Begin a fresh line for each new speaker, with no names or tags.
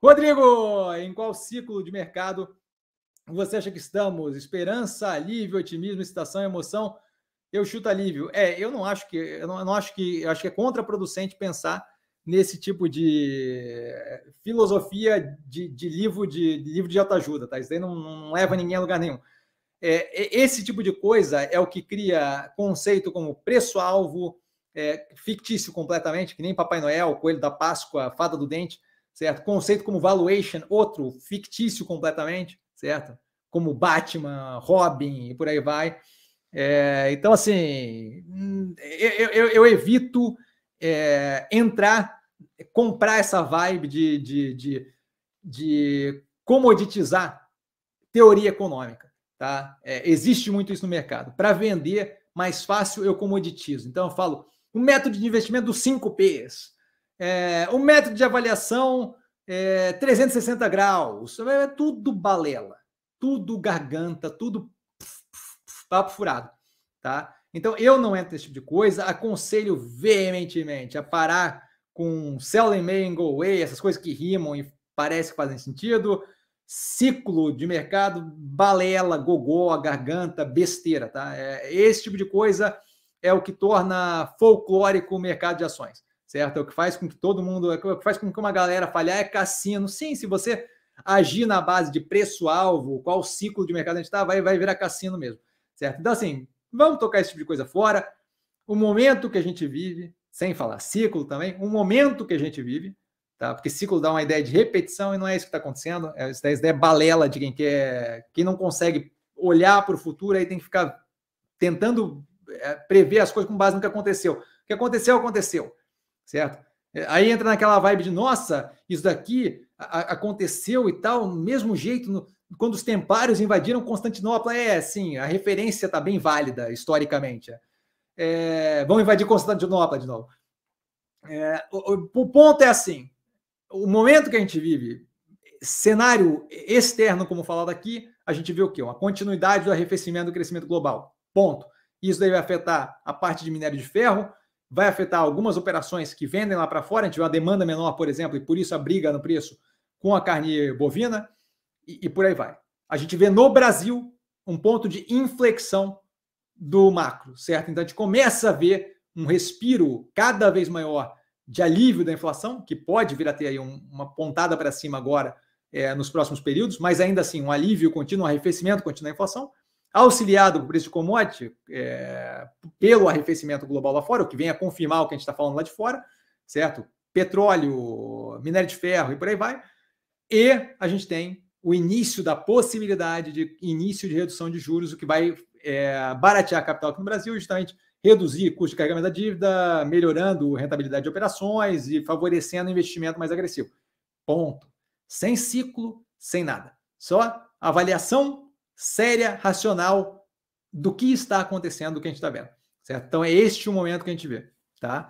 Rodrigo, em qual ciclo de mercado você acha que estamos? Esperança, alívio, otimismo, excitação, emoção? Eu chuto alívio. É, eu não acho que, eu não, eu não acho que, acho que é contraproducente pensar nesse tipo de eh, filosofia de, de livro de, de, livro de autoajuda, tá? Isso daí não, não leva ninguém a lugar nenhum. É, é, esse tipo de coisa é o que cria conceito como preço-alvo, é, fictício completamente, que nem Papai Noel, Coelho da Páscoa, Fada do Dente certo? Conceito como valuation, outro fictício completamente, certo? Como Batman, Robin e por aí vai. É, então, assim, hum, eu, eu, eu evito é, entrar, comprar essa vibe de, de, de, de comoditizar teoria econômica. Tá? É, existe muito isso no mercado. Para vender, mais fácil eu comoditizo. Então, eu falo o método de investimento dos 5 P's. É, o método de avaliação é 360 graus. É tudo balela. Tudo garganta, tudo pf, pf, pf, papo furado. Tá? Então, eu não entro nesse tipo de coisa. Aconselho veementemente a parar com sell and mail and go away, essas coisas que rimam e parece que fazem sentido. Ciclo de mercado, balela, gogó, garganta, besteira. Tá? É, esse tipo de coisa é o que torna folclórico o mercado de ações certo? É o que faz com que todo mundo, é o que faz com que uma galera falhar ah, é cassino. Sim, se você agir na base de preço-alvo, qual ciclo de mercado a gente está, vai, vai virar cassino mesmo, certo? Então, assim, vamos tocar esse tipo de coisa fora. O momento que a gente vive, sem falar ciclo também, o momento que a gente vive, tá? Porque ciclo dá uma ideia de repetição e não é isso que está acontecendo. Essa é, ideia é balela de quem quer, quem não consegue olhar para o futuro, aí tem que ficar tentando é, prever as coisas com base no que aconteceu. O que aconteceu, aconteceu certo? É, aí entra naquela vibe de, nossa, isso daqui aconteceu e tal, mesmo jeito, no, quando os templários invadiram Constantinopla. É, sim, a referência está bem válida historicamente. É, vão invadir Constantinopla de novo. É, o, o ponto é assim: o momento que a gente vive, cenário externo, como falado aqui, a gente vê o quê? Uma continuidade do arrefecimento do crescimento global. Ponto. Isso daí vai afetar a parte de minério de ferro, vai afetar algumas operações que vendem lá para fora, a gente vê uma demanda menor, por exemplo, e por isso a briga no preço com a carne bovina, e, e por aí vai. A gente vê no Brasil um ponto de inflexão do macro, certo? Então a gente começa a ver um respiro cada vez maior de alívio da inflação, que pode vir a ter aí um, uma pontada para cima agora é, nos próximos períodos, mas ainda assim um alívio contínuo, um arrefecimento contínuo da inflação auxiliado por preço de commodity, é, pelo arrefecimento global lá fora, o que vem a confirmar o que a gente está falando lá de fora, certo? Petróleo, minério de ferro e por aí vai. E a gente tem o início da possibilidade de início de redução de juros, o que vai é, baratear capital aqui no Brasil, justamente reduzir custo de carregamento da dívida, melhorando rentabilidade de operações e favorecendo o investimento mais agressivo. Ponto. Sem ciclo, sem nada. Só avaliação séria, racional do que está acontecendo, do que a gente está vendo. Certo? Então é este o momento que a gente vê, tá?